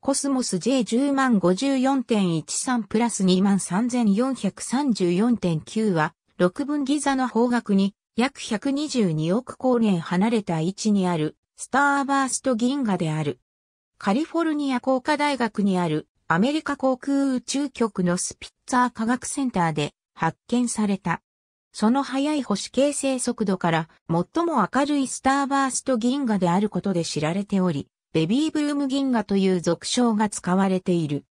コスモス J10 万54.13プラス2万3434.9は、6分ギザの方角に約122億光年離れた位置にあるスターバースト銀河である。カリフォルニア工科大学にあるアメリカ航空宇宙局のスピッツァー科学センターで発見された。その速い星形成速度から最も明るいスターバースト銀河であることで知られており、ベビーブルーム銀河という俗称が使われている。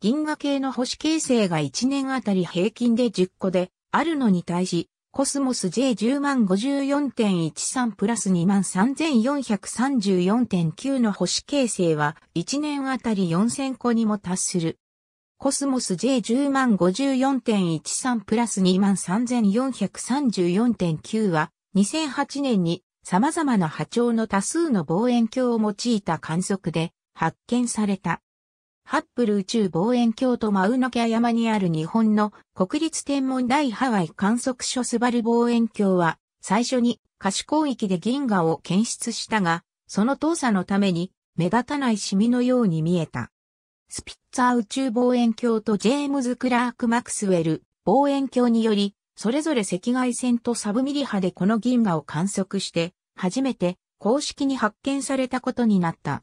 銀河系の星形成が1年あたり平均で10個であるのに対し、コスモス J10 万54.13プラス2万3434.9の星形成は1年あたり4000個にも達する。コスモス J10 万54.13プラス2万3434.9は2008年に様々な波長の多数の望遠鏡を用いた観測で発見された。ハッブル宇宙望遠鏡とマウナキャ山にある日本の国立天文台ハワイ観測所スバル望遠鏡は最初に可視光域で銀河を検出したが、その動作のために目立たないシミのように見えた。スピッツァー宇宙望遠鏡とジェームズ・クラーク・マクスウェル望遠鏡により、それぞれ赤外線とサブミリ波でこの銀河を観測して、初めて公式に発見されたことになった。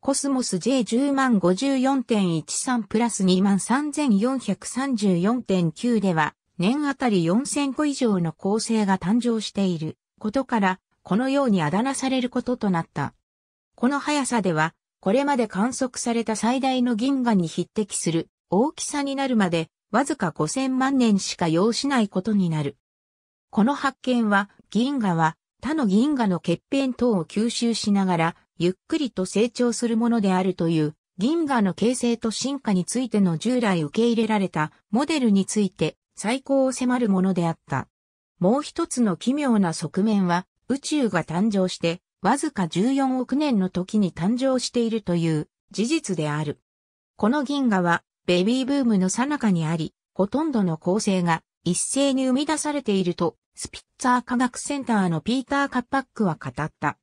コスモス J1054.13 プラス23434.9では年あたり4000個以上の構成が誕生していることからこのようにあだ名されることとなった。この速さではこれまで観測された最大の銀河に匹敵する大きさになるまでわずか5000万年しか要しないことになる。この発見は銀河は他の銀河の欠片等を吸収しながら、ゆっくりと成長するものであるという、銀河の形成と進化についての従来受け入れられたモデルについて最高を迫るものであった。もう一つの奇妙な側面は、宇宙が誕生して、わずか14億年の時に誕生しているという事実である。この銀河は、ベビーブームの最中にあり、ほとんどの構成が一斉に生み出されているとスピッツァー科学センターのピーター・カッパックは語った。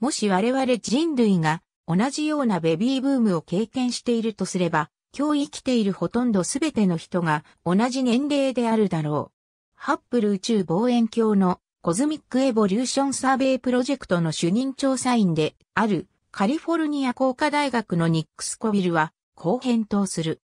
もし我々人類が同じようなベビーブームを経験しているとすれば、今日生きているほとんど全ての人が同じ年齢であるだろう。ハッブル宇宙望遠鏡のコズミックエボリューションサーベイプロジェクトの主任調査員であるカリフォルニア工科大学のニックスコビルはこう返答する。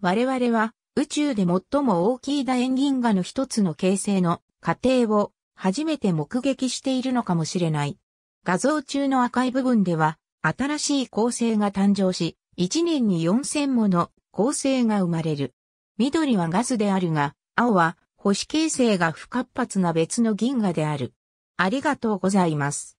我々は宇宙で最も大きい楕円銀河の一つの形成の過程を初めて目撃しているのかもしれない。画像中の赤い部分では、新しい構成が誕生し、1年に4000もの構成が生まれる。緑はガスであるが、青は星形成が不活発な別の銀河である。ありがとうございます。